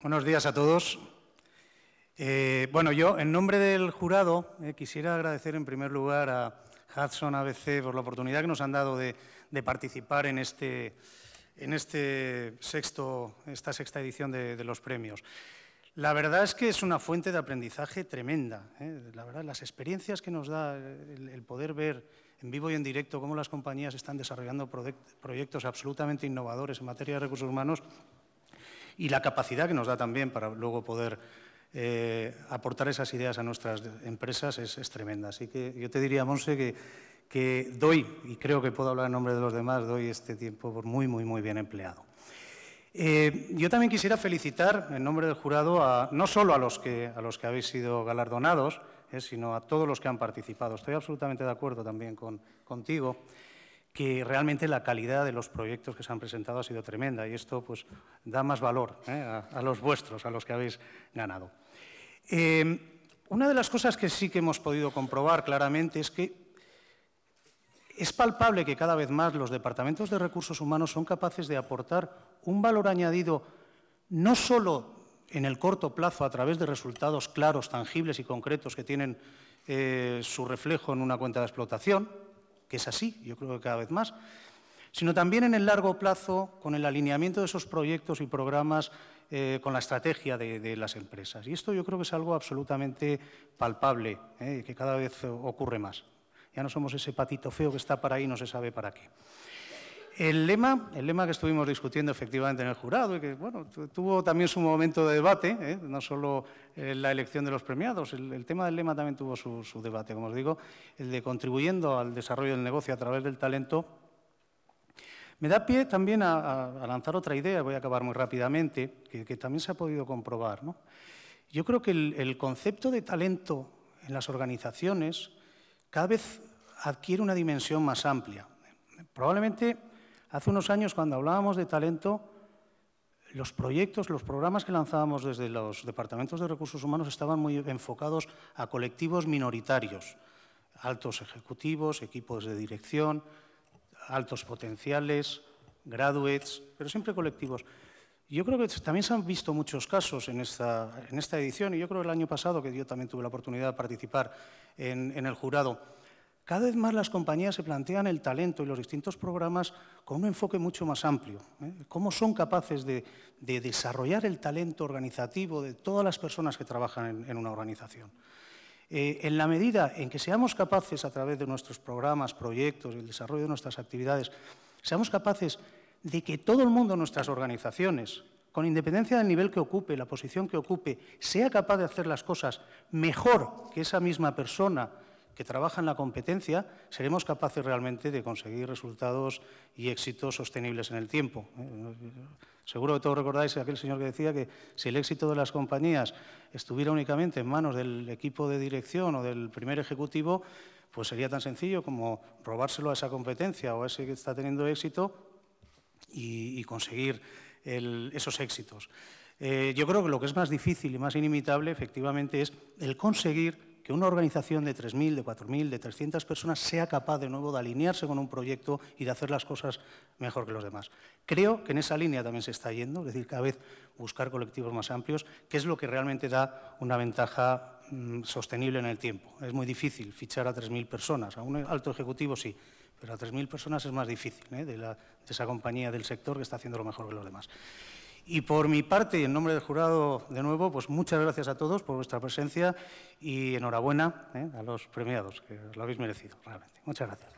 Buenos días a todos. Eh, bueno, yo, en nombre del jurado, eh, quisiera agradecer en primer lugar a Hudson ABC por la oportunidad que nos han dado de, participar en, este, en este sexto, esta sexta edición de, los premios. La verdad es que es una fuente de aprendizaje tremenda. ¿eh? La verdad, las experiencias que nos da el, poder ver en vivo y en directo cómo las compañías están desarrollando proyectos absolutamente innovadores en materia de recursos humanos y la capacidad que nos da también para luego poder eh, aportar esas ideas a nuestras empresas es, tremenda. Así que yo te diría, Monse, que, que doy, y creo que puedo hablar en nombre de los demás, doy este tiempo por muy, muy, muy bien empleado. Eh, yo también quisiera felicitar en nombre del jurado no solo a los que, a los que habéis sido galardonados, eh, sino a todos los que han participado. Estoy absolutamente de acuerdo también contigo que realmente la calidad de los proyectos que se han presentado ha sido tremenda y esto pues, da más valor ¿eh? a, los vuestros, a los que habéis ganado. Em, una de las cosas que sí que hemos podido comprobar claramente es que es palpable que cada vez más los departamentos de recursos humanos son capaces de aportar un valor añadido no solo en el corto plazo a través de resultados claros, tangibles y concretos que tienen eh, su reflejo en una cuenta de explotación, que es así, yo creo que cada vez más, sino también en el largo plazo con el alineamiento de esos proyectos y programas eh, con la estrategia de, las empresas. Y esto yo creo que es algo absolutamente palpable, eh, que cada vez ocurre más. Ya no somos ese patito feo que está para ahí y no se sabe para qué. El lema, el lema que estuvimos discutiendo efectivamente en el jurado y que bueno, tuvo también su momento de debate, ¿eh? no solo eh, la elección de los premiados, el, tema del lema también tuvo su, debate, como os digo, el de contribuyendo al desarrollo del negocio a través del talento. Me da pie también a, lanzar otra idea, voy a acabar muy rápidamente, que, también se ha podido comprobar. Yo creo que el, el concepto de talento en las organizaciones cada vez adquiere una dimensión más amplia. Probablemente Hace unos años, cuando hablábamos de talento, los proyectos, los programas que lanzábamos desde los departamentos de recursos humanos estaban muy enfocados a colectivos minoritarios, altos ejecutivos, equipos de dirección, altos potenciales, graduates, pero siempre colectivos. Yo creo que también se han visto muchos casos en esta, edición y yo creo que el año pasado, que yo también tuve la oportunidad de participar en el jurado, cada vez más las compañías se plantean el talento y los distintos programas con un enfoque mucho más amplio. ¿eh? ¿Cómo son capaces de, desarrollar el talento organizativo de todas las personas que trabajan en, una organización? Eh, en la medida en que seamos capaces, a través de nuestros programas, proyectos, y el desarrollo de nuestras actividades, seamos capaces de que todo el mundo en nuestras organizaciones, con independencia del nivel que ocupe, la posición que ocupe, sea capaz de hacer las cosas mejor que esa misma persona que trabaja en la competencia, seremos capaces realmente de conseguir resultados y éxitos sostenibles en el tiempo. ¿eh? Seguro que todos recordáis aquel señor que decía que si el éxito de las compañías estuviera únicamente en manos del equipo de dirección o del primer ejecutivo, pues sería tan sencillo como robárselo a esa competencia o a ese que está teniendo éxito y, conseguir esos éxitos. Eh, yo creo que lo que es más difícil y más inimitable efectivamente es el conseguir que una organización de 3.000, de 4.000, de 300 personas sea capaz de nuevo de alinearse con un proyecto y de hacer las cosas mejor que los demás. Creo que en esa línea también se está yendo, es decir, cada vez buscar colectivos más amplios, que es lo que realmente da una ventaja mm, sostenible en el tiempo. Es muy difícil fichar a 3.000 personas, a un alto ejecutivo sí, pero a 3.000 personas es más difícil ¿eh? de esa compañía del sector que está haciendo lo mejor que los demás. Y por mi parte, y en nombre del jurado, de nuevo, pues muchas gracias a todos por vuestra presencia y enhorabuena ¿eh? a los premiados, que lo habéis merecido, realmente. Muchas gracias.